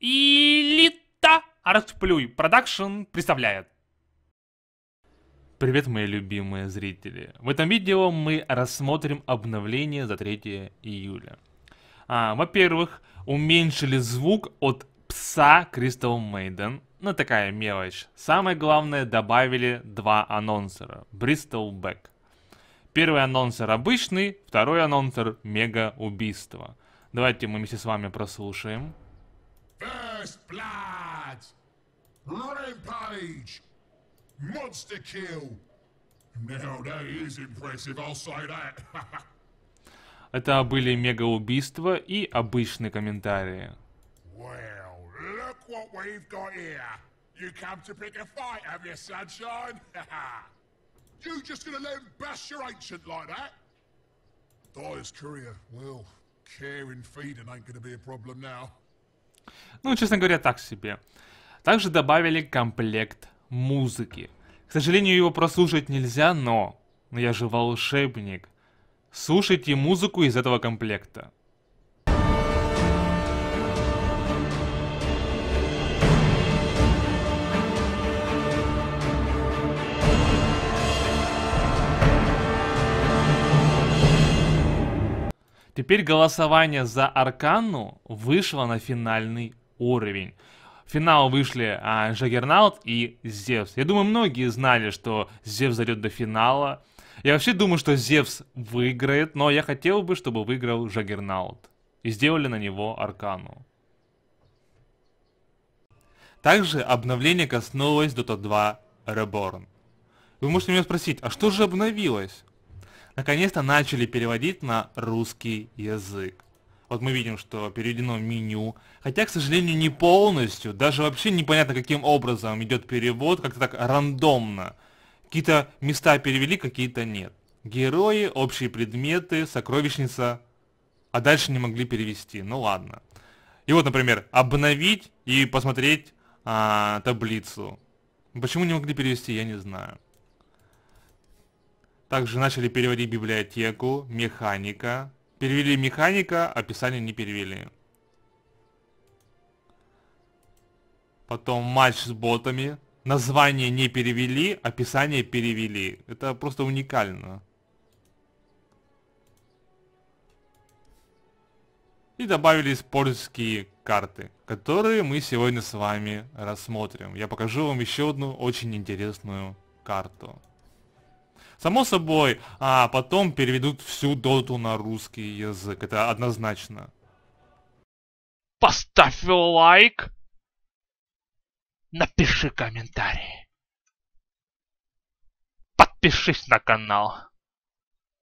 Элита Артплюй Продакшн представляет. Привет, мои любимые зрители. В этом видео мы рассмотрим обновление за 3 июля. А, Во-первых, уменьшили звук от пса Crystal Мейден. Ну, такая мелочь. Самое главное, добавили два анонсера. Бристол Back. Первый анонсер обычный, второй анонсер мега убийство. Давайте мы вместе с вами прослушаем. First Blood! Rampage! Monster Kill! Now that is impressive, I'll say that. Это были мегаубийства и обычные комментарии. Well, look what we've got here. You come to pick a fight, have you, sunshine? you just gonna let him bash your ancient like that? Dyer's courier, well, care and feeding ain't gonna be a problem now. Ну, честно говоря, так себе. Также добавили комплект музыки. К сожалению, его прослушать нельзя, но... Но я же волшебник. Слушайте музыку из этого комплекта. Теперь голосование за Аркану вышло на финальный уровень. В финал вышли а, Жагернаут и Зевс. Я думаю, многие знали, что Зевс зайдет до финала. Я вообще думаю, что Зевс выиграет, но я хотел бы, чтобы выиграл Жагернаут. И сделали на него Аркану. Также обновление коснулось Dota 2 Reborn. Вы можете меня спросить, а что же обновилось? наконец-то начали переводить на русский язык. Вот мы видим, что переведено меню. Хотя, к сожалению, не полностью. Даже вообще непонятно, каким образом идет перевод. Как-то так рандомно. Какие-то места перевели, какие-то нет. Герои, общие предметы, сокровищница. А дальше не могли перевести. Ну ладно. И вот, например, обновить и посмотреть а, таблицу. Почему не могли перевести, я не знаю. Также начали переводить библиотеку, механика. Перевели механика, описание не перевели. Потом матч с ботами. Название не перевели, описание перевели. Это просто уникально. И добавили польские карты, которые мы сегодня с вами рассмотрим. Я покажу вам еще одну очень интересную карту. Само собой, а потом переведут всю доту на русский язык. Это однозначно. Поставь лайк. Напиши комментарий. Подпишись на канал.